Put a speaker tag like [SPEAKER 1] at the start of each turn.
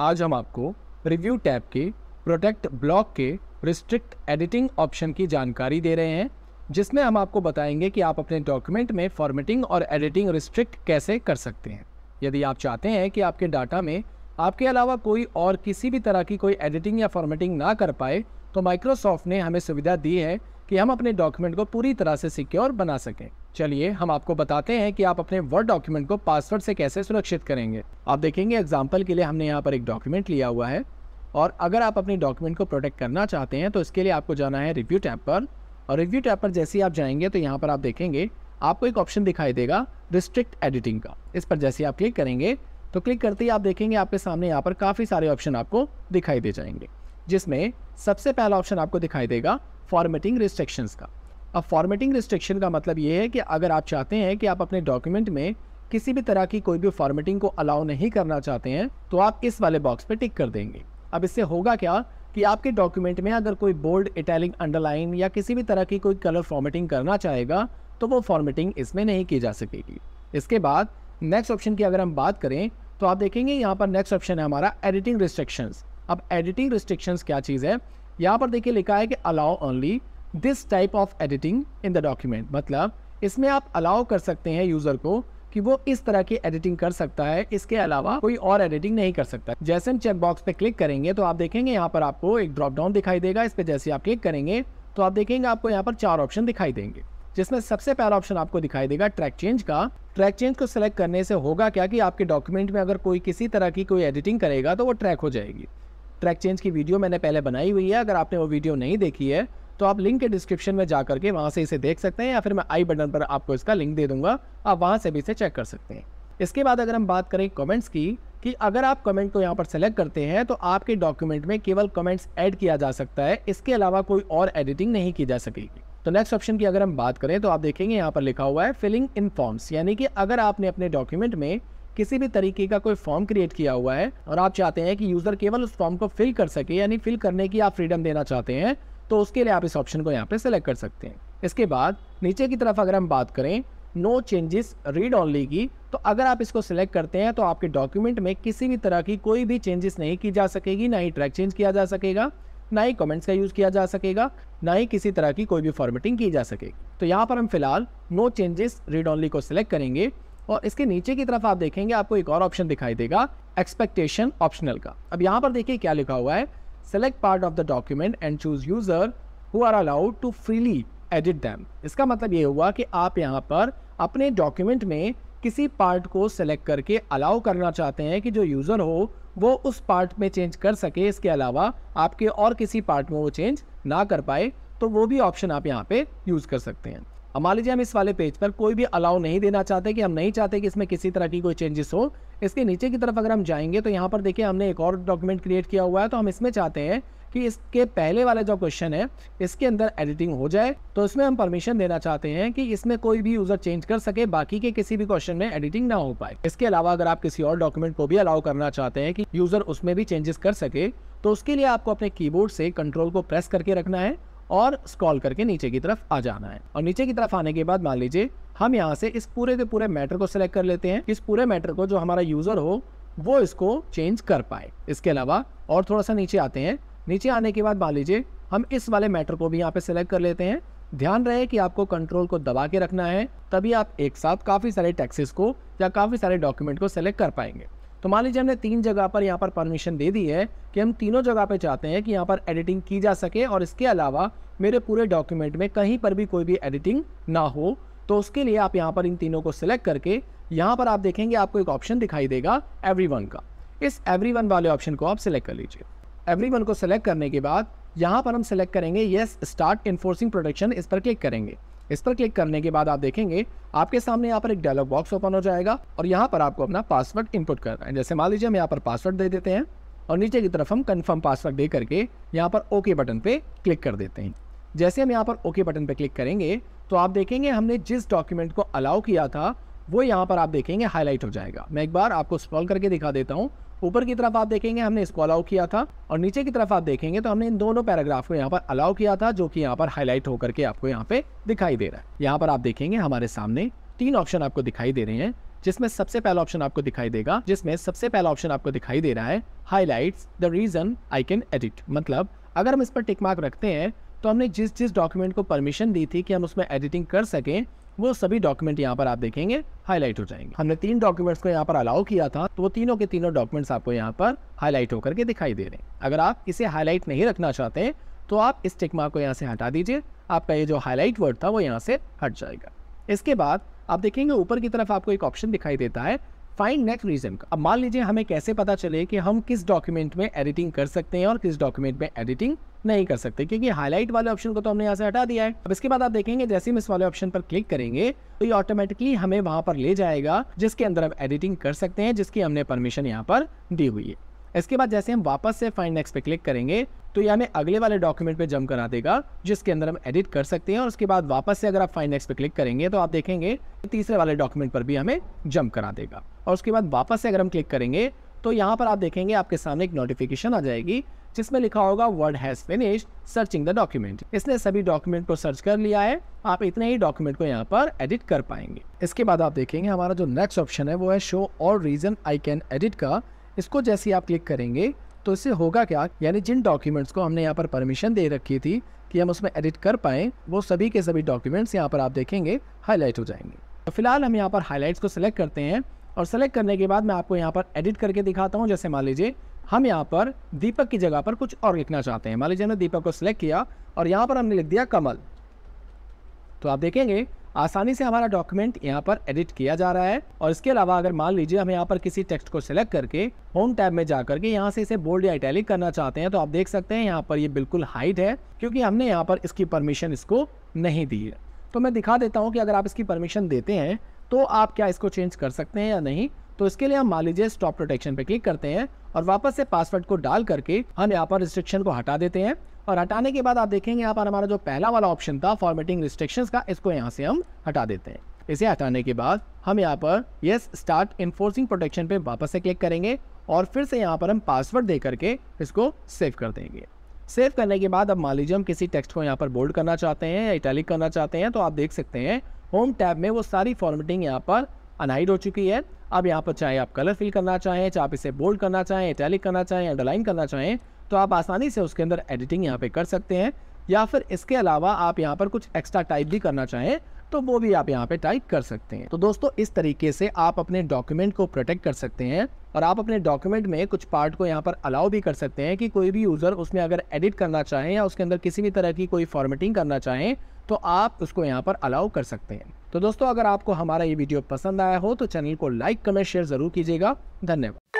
[SPEAKER 1] आज हम आपको रिव्यू टैब के प्रोटेक्ट ब्लॉक के रिस्ट्रिक्ट एडिटिंग ऑप्शन की जानकारी दे रहे हैं जिसमें हम आपको बताएंगे कि आप अपने डॉक्यूमेंट में फॉर्मेटिंग और एडिटिंग रिस्ट्रिक्ट कैसे कर सकते हैं यदि आप चाहते हैं कि आपके डाटा में आपके अलावा कोई और किसी भी तरह की कोई एडिटिंग या फॉर्मेटिंग ना कर पाए तो माइक्रोसॉफ्ट ने हमें सुविधा दी है कि हम अपने डॉक्यूमेंट को पूरी तरह से सिक्योर बना सकें चलिए हम आपको बताते हैं कि आप अपने वर्ड डॉक्यूमेंट को पासवर्ड से कैसे सुरक्षित करेंगे आप देखेंगे एग्जाम्पल के लिए हमने यहाँ पर एक डॉक्यूमेंट लिया हुआ है और अगर आप अपने डॉक्यूमेंट को प्रोटेक्ट करना चाहते हैं तो इसके लिए आपको जाना है रिव्यू टैप पर और रिव्यू टैप पर जैसे ही आप जाएंगे तो यहाँ पर आप देखेंगे आपको एक ऑप्शन दिखाई देगा रिस्ट्रिक्ट एडिटिंग का इस पर जैसे आप क्लिक करेंगे तो क्लिक करते ही आप देखेंगे आपके सामने यहाँ पर काफ़ी सारे ऑप्शन आपको दिखाई दे जाएंगे जिसमें सबसे पहला ऑप्शन आपको दिखाई देगा फॉर्मेटिंग रिस्ट्रिक्शंस का अब फॉर्मेटिंग रिस्ट्रिक्शन का मतलब ये है कि अगर आप चाहते हैं कि आप अपने डॉक्यूमेंट में किसी भी तरह की कोई भी फॉर्मेटिंग को अलाउ नहीं करना चाहते हैं तो आप इस वाले बॉक्स पर टिक कर देंगे अब इससे होगा क्या कि आपके डॉक्यूमेंट में अगर कोई बोल्ड इटैलिक अंडरलाइन या किसी भी तरह की कोई कलर फॉर्मेटिंग करना चाहेगा तो वो फॉर्मेटिंग इसमें नहीं की जा सकेगी इसके बाद नेक्स्ट ऑप्शन की अगर हम बात करें तो आप देखेंगे यहाँ पर नेक्स्ट ऑप्शन है हमारा एडिटिंग रिस्ट्रिक्शंस अब एडिटिंग रिस्ट्रिक्शंस क्या चीज़ है यहाँ पर देखिए लिखा है कि allow only this type of editing in the document मतलब इसमें आप अलाउ कर सकते हैं यूज़र को कि वो इस तरह की एडिटिंग कर सकता है इसके अलावा कोई और एडिटिंग नहीं कर सकता जैसे हम चेकबॉक्स पे क्लिक करेंगे तो आप देखेंगे यहाँ पर आपको एक ड्रॉप डाउन दिखाई देगा इस पर जैसे आप क्लिक करेंगे तो आप देखेंगे आपको यहाँ पर चार ऑप्शन दिखाई देंगे जिसमें सबसे पहला ऑप्शन आपको दिखाई देगा ट्रैक चेंज का ट्रैक चेंज को सिलेक्ट करने से होगा क्या कि आपके डॉक्यूमेंट में अगर कोई किसी तरह की कोई एडिटिंग करेगा तो वो ट्रैक हो जाएगी ट्रैक चेंज की वीडियो मैंने पहले बनाई हुई है अगर आपने वो वीडियो नहीं देखी है तो आप लिंक के डिस्क्रिप्शन में जा करके वहाँ से इसे देख सकते हैं या फिर मैं आई बटन पर आपको इसका लिंक दे दूंगा आप वहाँ से भी इसे चेक कर सकते हैं इसके बाद अगर हम बात करें कमेंट्स की कि अगर आप कमेंट को यहाँ पर सेलेक्ट करते हैं तो आपके डॉक्यूमेंट में केवल कमेंट्स ऐड किया जा सकता है इसके अलावा कोई और एडिटिंग नहीं की जा सकेगी तो नेक्स्ट ऑप्शन की अगर हम बात करें तो आप देखेंगे यहाँ पर लिखा हुआ है फिलिंग इन फॉर्म्स यानी कि अगर आपने अपने डॉक्यूमेंट में किसी भी तरीके का कोई फॉर्म क्रिएट किया हुआ है और आप चाहते हैं कि यूज़र केवल उस फॉर्म को फिल कर सके यानी फिल करने की आप फ्रीडम देना चाहते हैं तो उसके लिए आप इस ऑप्शन को यहाँ पे सेलेक्ट कर सकते हैं इसके बाद नीचे की तरफ अगर हम बात करें नो चेंजेस रीड ऑनली की तो अगर आप इसको सिलेक्ट करते हैं तो आपके डॉक्यूमेंट में किसी भी तरह की कोई भी चेंजेस नहीं की जा सकेगी ना ही ट्रैक चेंज किया जा सकेगा ना ही कमेंट्स का यूज़ किया जा सकेगा ना ही किसी तरह की कोई भी फॉर्मेटिंग की जा सकेगी तो यहाँ पर हम फिलहाल नो चेंजेस रीड ऑनली को सिलेक्ट करेंगे और इसके नीचे की तरफ आप देखेंगे आपको एक और ऑप्शन दिखाई देगा एक्सपेक्टेशन ऑप्शनल का अब यहाँ पर देखिए क्या लिखा हुआ है select part of the document and choose user who are allowed to freely edit them इसका मतलब ये हुआ कि आप यहाँ पर अपने डॉक्यूमेंट में किसी पार्ट को सेलेक्ट करके अलाउ करना चाहते हैं कि जो यूज़र हो वो उस पार्ट में चेंज कर सके इसके अलावा आपके और किसी पार्ट में वो चेंज ना कर पाए तो वो भी ऑप्शन आप यहाँ पे यूज़ कर सकते हैं अब मान लीजिए हम इस वाले पेज पर कोई भी अलाउ नहीं देना चाहते कि हम नहीं चाहते कि इसमें किसी तरह की कोई चेंजेस हो इसके नीचे की तरफ अगर हम जाएंगे तो यहाँ पर देखिए हमने एक और डॉक्यूमेंट क्रिएट किया हुआ है तो हम इसमें चाहते हैं कि इसके पहले वाला जो क्वेश्चन है इसके अंदर एडिटिंग हो जाए तो इसमें हम परमिशन देना चाहते हैं कि इसमें कोई भी यूजर चेंज कर सके बाकी के किसी भी क्वेश्चन में एडिटिंग ना हो पाए इसके अलावा अगर आप किसी और डॉक्यूमेंट को भी अलाउ करना चाहते हैं कि यूजर उसमें भी चेंजेस कर सके तो उसके लिए आपको अपने कीबोर्ड से कंट्रोल को प्रेस करके रखना है और स्क्रॉल करके नीचे की तरफ आ जाना है और नीचे की तरफ आने के बाद मान लीजिए हम यहाँ से इस पूरे के पूरे मैटर को सिलेक्ट कर लेते हैं इस पूरे मैटर को जो हमारा यूज़र हो वो इसको चेंज कर पाए इसके अलावा और थोड़ा सा नीचे आते हैं नीचे आने के बाद मान लीजिए हम इस वाले मैटर को भी यहाँ पे सिलेक्ट कर लेते हैं ध्यान रहे कि आपको कंट्रोल को दबा के रखना है तभी आप एक साथ काफ़ी सारे टैक्सेस को या काफ़ी सारे डॉक्यूमेंट को सिलेक्ट कर पाएंगे तो मान लीजिए हमने तीन जगह पर यहाँ पर परमिशन दे दी है कि हम तीनों जगह पर चाहते हैं कि यहाँ पर एडिटिंग की जा सके और इसके अलावा मेरे पूरे डॉक्यूमेंट में कहीं पर भी कोई भी एडिटिंग ना हो तो उसके लिए आप यहाँ पर इन तीनों को सिलेक्ट करके यहाँ पर आप देखेंगे आपको एक ऑप्शन दिखाई देगा एवरी का इस एवरी वाले ऑप्शन को आप सिलेक्ट कर लीजिए एवरी को सिलेक्ट करने के बाद यहाँ पर हम सिलेक्ट करेंगे येस स्टार्ट इन्फोर्सिंग प्रोटेक्शन इस पर क्लिक करेंगे इस पर क्लिक करने के बाद आप देखेंगे आपके सामने यहाँ पर एक डायलॉग बॉक्स ओपन हो जाएगा और यहाँ पर आपको अपना पासवर्ड इनपुट करना है जैसे मान लीजिए हम यहाँ पर पासवर्ड दे देते हैं और नीचे की तरफ हम कन्फर्म पासवर्ड दे करके यहाँ पर ओके बटन पर क्लिक कर देते हैं जैसे हम यहाँ पर ओके बटन पर क्लिक करेंगे तो आप देखेंगे हमने जिस डॉक्यूमेंट को अलाउ किया था वो यहाँ पर आप देखेंगे हाईलाइट हो जाएगा मैं एक बार आपको स्क्रॉल करके दिखा देता हूँ ऊपर की तरफ आप देखेंगे हमने इसको अलाउ किया था और नीचे की तरफ आप देखेंगे तो हमने इन दोनों पैराग्राफ को यहाँ पर अलाउ किया था जो कि यहाँ पर हाईलाइट होकर के आपको यहाँ पे दिखाई दे रहा है यहाँ पर आप देखेंगे हमारे सामने तीन ऑप्शन आपको दिखाई दे रहे हैं जिसमें सबसे पहला ऑप्शन आपको दिखाई देगा जिसमें सबसे पहला ऑप्शन आपको दिखाई दे रहा है highlight the region I can edit मतलब अगर हम इस पर टिक मार्क रखते हैं तो हमने जिस जिस डॉक्यूमेंट को परमिशन दी थी कि हम उसमें एडिटिंग कर सकें वो सभी डॉक्यूमेंट यहाँ पर आप देखेंगे हाईलाइट हो जाएंगे हमने तीन डॉक्यूमेंट्स को यहाँ पर अलाउ किया था तो वो तीनों के तीनों डॉक्यूमेंट्स आपको यहाँ पर हाईलाइट होकर के दिखाई दे रहे हैं अगर आप इसे हाईलाइट नहीं रखना चाहते तो आप इस टिकमा को यहाँ से हटा दीजिए आपका ये जो हाईलाइट वर्ड था वो यहाँ से हट जाएगा इसके बाद आप देखेंगे ऊपर की तरफ आपको एक ऑप्शन दिखाई देता है फाइंड नेट रीजन अब मान लीजिए हमें कैसे पता चले कि हम किस डॉक्यूमेंट में एडिटिंग कर सकते हैं और किस डॉक्यूमेंट में एडिटिंग नहीं कर सकते क्योंकि हाईलाइट वाले ऑप्शन को तो हमने यहाँ से हटा दिया है अब इसके बाद आप देखेंगे जैसे ही हम इस वाले ऑप्शन पर क्लिक करेंगे तो ये ऑटोमेटिकली हमें वहाँ पर ले जाएगा जिसके अंदर हम एडिटिंग कर सकते हैं जिसकी हमने परमिशन यहाँ पर दी हुई है इसके बाद जैसे हम वापस से फाइंड नेक्स्ट पे क्लिक करेंगे तो ये हमें अगले वाले डॉक्यूमेंट पे जम करा देगा जिसके अंदर हम एडिट कर सकते हैं और उसके बाद वापस से अगर आप फाइंड नेक्स्ट पे क्लिक करेंगे तो आप देखेंगे तीसरे वाले डॉक्यूमेंट पर भी हमें जम करा देगा और उसके बाद वापस से अगर हम क्लिक करेंगे तो यहाँ पर आप देखेंगे आपके सामने एक नोटिफिकेशन आ जाएगी जिसमें लिखा होगा word has finish searching the document इसने सभी डॉक्यूमेंट को सर्च कर लिया है आप इतने ही डॉक्यूमेंट को यहाँ पर एडिट कर पाएंगे इसके बाद आप देखेंगे हमारा जो नेक्स्ट ऑप्शन है वो है शो और रीजन आई कैन एडिट का इसको जैसे ही आप क्लिक करेंगे तो इससे होगा क्या यानी जिन डॉक्यूमेंट्स को हमने यहाँ पर परमिशन दे रखी थी कि हम उसमें एडिट कर पाएँ वो सभी के सभी डॉक्यूमेंट्स यहाँ पर आप देखेंगे हाईलाइट हो जाएंगे तो फिलहाल हम यहाँ पर हाईलाइट्स को सिलेक्ट करते हैं और सेलेक्ट करने के बाद मैं आपको यहाँ पर एडिट करके दिखाता हूँ जैसे मान लीजिए हम यहाँ पर दीपक की जगह पर कुछ और लिखना चाहते हैं मान लीजिए हमने दीपक को सिलेक्ट किया और यहाँ पर हमने लिख दिया कमल तो आप देखेंगे आसानी से हमारा डॉक्यूमेंट यहाँ पर एडिट किया जा रहा है और इसके अलावा अगर मान लीजिए हम यहाँ पर किसी टेक्स्ट को सिलेक्ट करके होम टैब में जा करके यहाँ से इसे बोल्ड या इटैलिक करना चाहते हैं तो आप देख सकते हैं यहाँ पर ये यह बिल्कुल हाइट है क्योंकि हमने यहाँ पर इसकी परमिशन इसको नहीं दी है तो मैं दिखा देता हूँ कि अगर आप इसकी परमिशन देते हैं तो आप क्या इसको चेंज कर सकते हैं या नहीं तो इसके लिए हम मान लीजिए स्टॉप प्रोटेक्शन पे क्लिक करते हैं और वापस से पासवर्ड को डाल करके हम यहाँ पर रिस्ट्रिक्शन को हटा देते हैं और हटाने के बाद आप देखेंगे यहाँ पर हमारा जो पहला वाला ऑप्शन था फॉर्मेटिंग रिस्ट्रिक्शन का इसको यहाँ से हम हटा देते हैं इसे हटाने के बाद हम यहाँ पर यस स्टार्ट इन्फोर्सिंग प्रोटेक्शन पे वापस से क्लिक करेंगे और फिर से यहाँ पर हम पासवर्ड दे करके इसको सेव कर देंगे सेव करने के बाद अब मान लीजिए हम किसी टेक्स्ट को यहाँ पर बोल्ड करना चाहते हैं या इटैलिक करना चाहते हैं तो आप देख सकते हैं होम टैब में वो सारी फॉर्मेटिंग यहाँ पर अनाइड हो चुकी है अब यहाँ पर चाहे आप कलर फिल करना चाहें चाहे आप इसे बोल्ड करना चाहें इटैलिक करना चाहें अंडरलाइन करना चाहें तो आप आसानी से उसके अंदर एडिटिंग यहाँ पे कर सकते हैं या फिर इसके अलावा आप यहाँ पर कुछ एक्स्ट्रा टाइप भी करना चाहें तो वो भी आप यहाँ पे टाइप कर सकते हैं तो दोस्तों इस तरीके से आप अपने डॉक्यूमेंट को प्रोटेक्ट कर सकते हैं और आप अपने डॉक्यूमेंट में कुछ पार्ट को यहाँ पर अलाउ भी कर सकते हैं कि कोई भी यूज़र उसमें अगर एडिट करना चाहें या उसके अंदर किसी भी तरह की कोई फॉर्मेटिंग करना चाहें तो आप उसको यहाँ पर अलाउ कर सकते हैं तो दोस्तों अगर आपको हमारा ये वीडियो पसंद आया हो तो चैनल को लाइक कमेंट शेयर ज़रूर कीजिएगा धन्यवाद